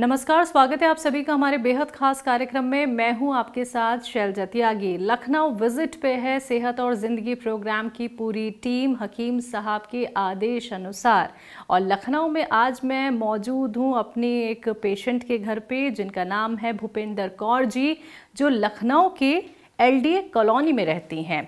नमस्कार स्वागत है आप सभी का हमारे बेहद खास कार्यक्रम में मैं हूं आपके साथ शैलजा त्यागी लखनऊ विजिट पे है सेहत और ज़िंदगी प्रोग्राम की पूरी टीम हकीम साहब के आदेश अनुसार और लखनऊ में आज मैं मौजूद हूं अपने एक पेशेंट के घर पे जिनका नाम है भूपेंद्र कौर जी जो लखनऊ के एल कॉलोनी में रहती हैं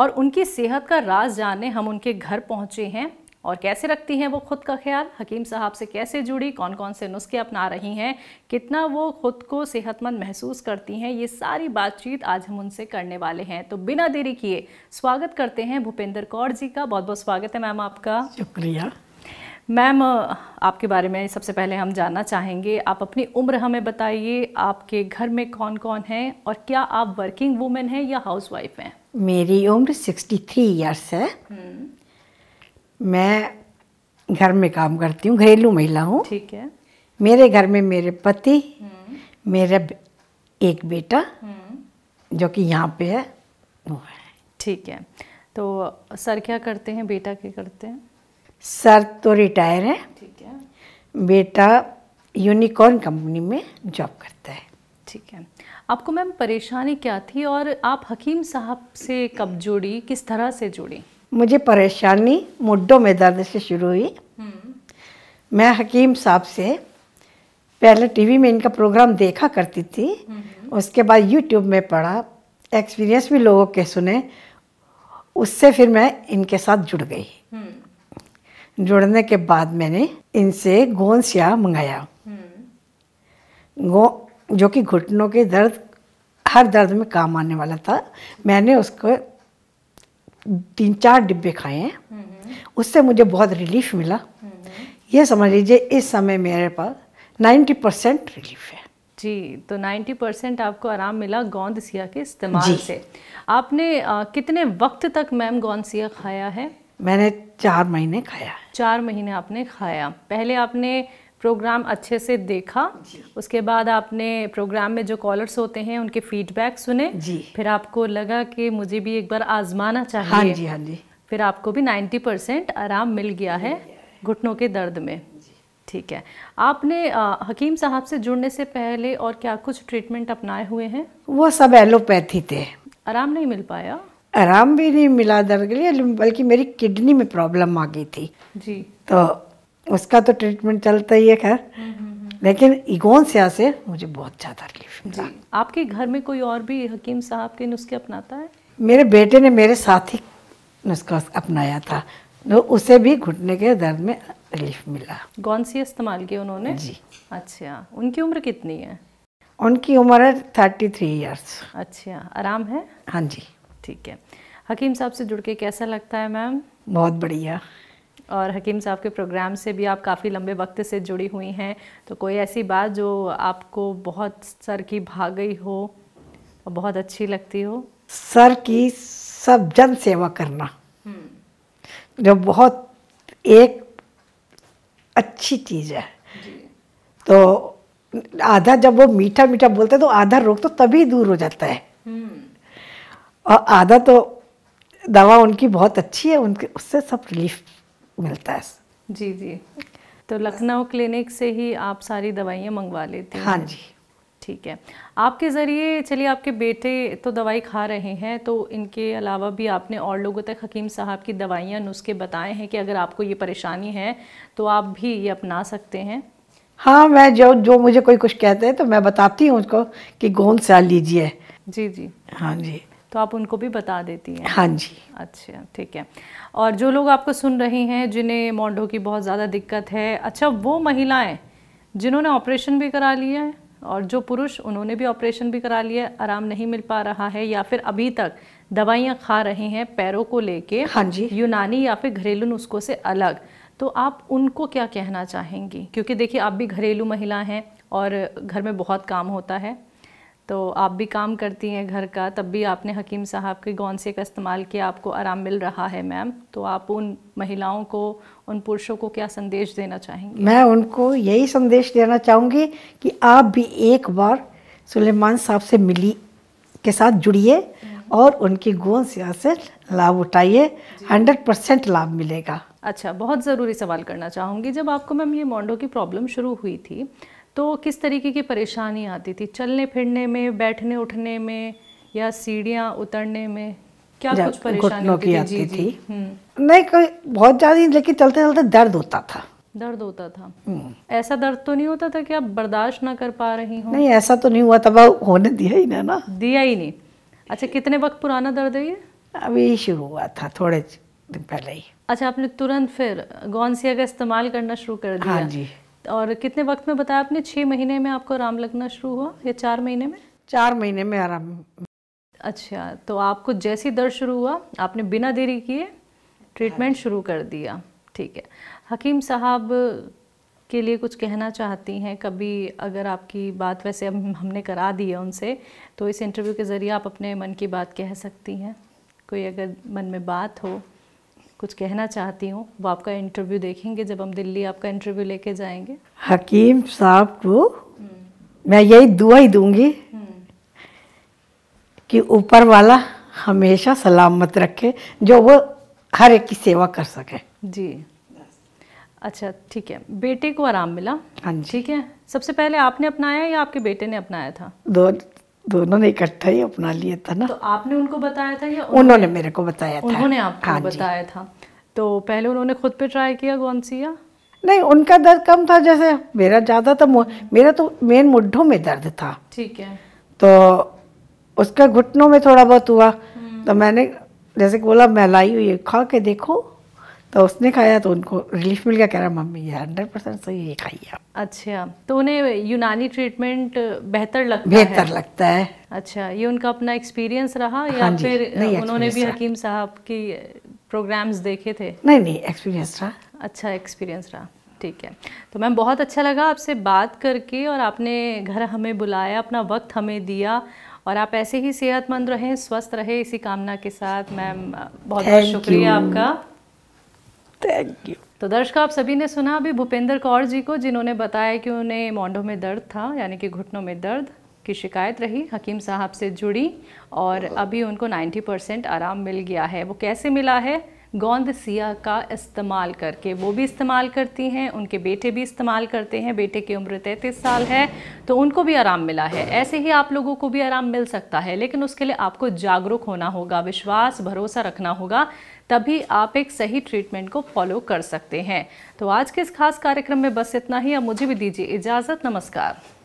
और उनकी सेहत का राज जानने हम उनके घर पहुँचे हैं और कैसे रखती हैं वो खुद का ख्याल हकीम साहब से कैसे जुड़ी कौन कौन से नुस्खे अपना रही हैं कितना वो खुद को सेहतमंद महसूस करती हैं ये सारी बातचीत आज हम उनसे करने वाले हैं तो बिना देरी किए स्वागत करते हैं भूपेंद्र कौर जी का बहुत बहुत स्वागत है मैम आपका शुक्रिया मैम आपके बारे में सबसे पहले हम जानना चाहेंगे आप अपनी उम्र हमें बताइए आपके घर में कौन कौन है और क्या आप वर्किंग वूमेन हैं या हाउसवाइफ हैं मेरी उम्र सिक्सटी थ्री ईयर्स है हम्म। मैं घर में काम करती हूँ घरेलू महिला हूँ ठीक है मेरे घर में मेरे पति हम्म। मेरा एक बेटा हम्म। जो कि यहाँ पे है वो है ठीक है तो सर क्या करते हैं बेटा क्या करते हैं सर तो रिटायर है ठीक है बेटा यूनिकॉर्न कंपनी में जॉब करता है ठीक है आपको मैम परेशानी क्या थी और आप हकीम साहब से कब जुड़ी किस तरह से जुड़ी मुझे परेशानी मुड्डों में दर्द से शुरू हुई हम्म। मैं हकीम साहब से पहले टीवी में इनका प्रोग्राम देखा करती थी हम्म। उसके बाद यूट्यूब में पढ़ा एक्सपीरियंस भी लोगों के सुने उससे फिर मैं इनके साथ जुड़ गई हम्म। जुड़ने के बाद मैंने इनसे गोंद मंगाया गो जो कि घुटनों के दर्द हर दर्द में काम आने वाला था मैंने उसको तीन चार डिब्बे खाए हैं उससे मुझे बहुत रिलीफ मिला ये समझ लीजिए इस समय मेरे पास 90 परसेंट रिलीफ है जी तो 90 परसेंट आपको आराम मिला गोंद सिया के इस्तेमाल से आपने आ, कितने वक्त तक मैम गोंद सिया खाया है मैंने चार महीने खाया चार महीने आपने खाया पहले आपने प्रोग्राम अच्छे से देखा उसके बाद आपने प्रोग्राम में जो कॉलर्स होते हैं उनके फीडबैक सुने जी फिर आपको लगा कि मुझे भी एक बार आजमाना चाहिए हाँ जी हाँ जी फिर आपको भी 90 परसेंट आराम मिल गया है घुटनों के दर्द में ठीक है आपने आ, हकीम साहब से जुड़ने से पहले और क्या कुछ ट्रीटमेंट अपनाए हुए हैं वो सब एलोपैथी थे आराम नहीं मिल पाया आराम भी नहीं मिला दर्द के लिए बल्कि मेरी किडनी में प्रॉब्लम आ गई थी जी तो उसका तो ट्रीटमेंट चलता ही है खैर लेकिन इगोनसिया से मुझे बहुत ज़्यादा रिलीफ मिला आपके घर में कोई और भी हकीम साहब के नुस्खे अपनाता है मेरे बेटे ने मेरे साथ ही नुस्खा अपनाया था तो उसे भी घुटने के दर्द में रिलीफ मिला कौन सी इस्तेमाल की उन्होंने जी अच्छा उनकी उम्र कितनी है उनकी उम्र है थर्टी थ्री ईयर्स अच्छा आराम है हाँ जी ठीक है हकीम साहब से जुड़ के कैसा लगता है मैम बहुत बढ़िया और हकीम साहब के प्रोग्राम से भी आप काफ़ी लंबे वक्त से जुड़ी हुई हैं तो कोई ऐसी बात जो आपको बहुत सर की भाग गई हो और बहुत अच्छी लगती हो सर की सब जन सेवा करना हम्म। जो बहुत एक अच्छी चीज़ है तो आधा जब वो मीठा मीठा बोलते हैं तो आधा रोग तो तभी दूर हो जाता है हम्म। और आधा तो दवा उनकी बहुत अच्छी है उनके उससे सब रिलीफ मिलता है जी जी तो लखनऊ क्लिनिक से ही आप सारी दवाइयाँ मंगवा लेते हैं हाँ जी ठीक है आपके ज़रिए चलिए आपके बेटे तो दवाई खा रहे हैं तो इनके अलावा भी आपने और लोगों तक हकीम साहब की दवाइयाँ नुस्खे बताए हैं कि अगर आपको ये परेशानी है तो आप भी ये अपना सकते हैं हाँ मैं जो जो मुझे कोई कुछ कहते हैं तो मैं बताती हूँ उसको कि गोंद साल लीजिए जी जी हाँ जी तो आप उनको भी बता देती हैं हाँ जी अच्छा ठीक है और जो लोग आपको सुन रहे हैं जिन्हें मोंडो की बहुत ज़्यादा दिक्कत है अच्छा वो महिलाएं जिन्होंने ऑपरेशन भी करा लिया है और जो पुरुष उन्होंने भी ऑपरेशन भी करा लिया आराम नहीं मिल पा रहा है या फिर अभी तक दवाइयाँ खा रहे हैं पैरों को लेके हाँ जी यूनानी या फिर घरेलू नुस्खों से अलग तो आप उनको क्या कहना चाहेंगी क्योंकि देखिए आप भी घरेलू महिला हैं और घर में बहुत काम होता है तो आप भी काम करती हैं घर का तब भी आपने हकीम साहब के गौनसे का इस्तेमाल किया आपको आराम मिल रहा है मैम तो आप उन महिलाओं को उन पुरुषों को क्या संदेश देना चाहेंगी मैं उनको यही संदेश देना चाहूँगी कि आप भी एक बार सुलेमान साहब से मिली के साथ जुड़िए और उनकी सिया से लाभ उठाइए हंड्रेड परसेंट लाभ मिलेगा अच्छा बहुत ज़रूरी सवाल करना चाहूँगी जब आपको मैम ये मोंडो की प्रॉब्लम शुरू हुई थी तो किस तरीके की परेशानी आती थी चलने फिरने में बैठने उठने में या सीढ़ियाँ उतरने में क्या कुछ परेशानी की आती थी हम्म। नहीं कोई बहुत ज़्यादा लेकिन चलते चलते दर्द होता था दर्द होता था हम्म। ऐसा दर्द तो नहीं होता था कि आप बर्दाश्त ना कर पा रही हो नहीं ऐसा तो नहीं हुआ वह होने दिया ही ना ना दिया ही नहीं अच्छा कितने वक्त पुराना दर्द है ये अभी शुरू हुआ था थोड़े दिन पहले ही अच्छा आपने तुरंत फिर गौनसिया का इस्तेमाल करना शुरू कर दिया हाँ जी और कितने वक्त में बताया आपने छः महीने में आपको आराम लगना शुरू हुआ या चार महीने में चार महीने में आराम अच्छा तो आपको जैसी दर्द शुरू हुआ आपने बिना देरी किए ट्रीटमेंट शुरू कर दिया ठीक है हकीम साहब के लिए कुछ कहना चाहती हैं कभी अगर आपकी बात वैसे अब हमने करा दी है उनसे तो इस इंटरव्यू के ज़रिए आप अपने मन की बात कह सकती हैं कोई अगर मन में बात हो कुछ कहना चाहती हूँ वो आपका इंटरव्यू देखेंगे जब हम दिल्ली आपका इंटरव्यू लेके जाएंगे हकीम साहब को हम्म। मैं यही दुआ ही दूंगी हम्म। कि ऊपर वाला हमेशा सलामत रखे जो वो हर एक की सेवा कर सके जी अच्छा ठीक है बेटे को आराम मिला हाँ जी ठीक है सबसे पहले आपने अपनाया या आपके बेटे ने अपनाया था दो दोनों ने इकट्ठा ही अपना लिया था ना तो आपने उनको बताया था या उन्होंने मेरे को बताया था उन्होंने आपको हाँ बताया था तो पहले उन्होंने खुद पे ट्राई किया कौन या नहीं उनका दर्द कम था जैसे मेरा ज़्यादा था मेरा तो मेन मुड्ढों में दर्द था ठीक है तो उसका घुटनों में थोड़ा बहुत हुआ हम्म। तो मैंने जैसे बोला मैं लाई हुई खा के देखो तो उसने खाया तो उनको रिलीफ मिल गया कह रहा मम्मी ये हंड्रेड परसेंट सही ये खाइए आप अच्छा तो उन्हें यूनानी ट्रीटमेंट बेहतर लगता बेहतर है। लगता है अच्छा ये उनका अपना एक्सपीरियंस रहा या हाँ फिर उन्होंने भी हकीम साहब की प्रोग्राम्स देखे थे नहीं नहीं एक्सपीरियंस रहा अच्छा एक्सपीरियंस रहा ठीक है तो मैम बहुत अच्छा लगा आपसे बात करके और आपने घर हमें बुलाया अपना वक्त हमें दिया और आप ऐसे ही सेहतमंद रहें स्वस्थ रहें इसी कामना के साथ मैम बहुत बहुत शुक्रिया आपका थैंक यू तो दर्शक आप सभी ने सुना अभी भूपेंद्र कौर जी को जिन्होंने बताया कि उन्हें मोंडों में दर्द था यानी कि घुटनों में दर्द की शिकायत रही हकीम साहब से जुड़ी और अभी उनको 90 परसेंट आराम मिल गया है वो कैसे मिला है गोंद सिया का इस्तेमाल करके वो भी इस्तेमाल करती हैं उनके बेटे भी इस्तेमाल करते हैं बेटे की उम्र तैंतीस साल है तो उनको भी आराम मिला है ऐसे ही आप लोगों को भी आराम मिल सकता है लेकिन उसके लिए आपको जागरूक होना होगा विश्वास भरोसा रखना होगा तभी आप एक सही ट्रीटमेंट को फॉलो कर सकते हैं तो आज के इस खास कार्यक्रम में बस इतना ही अब मुझे भी दीजिए इजाज़त नमस्कार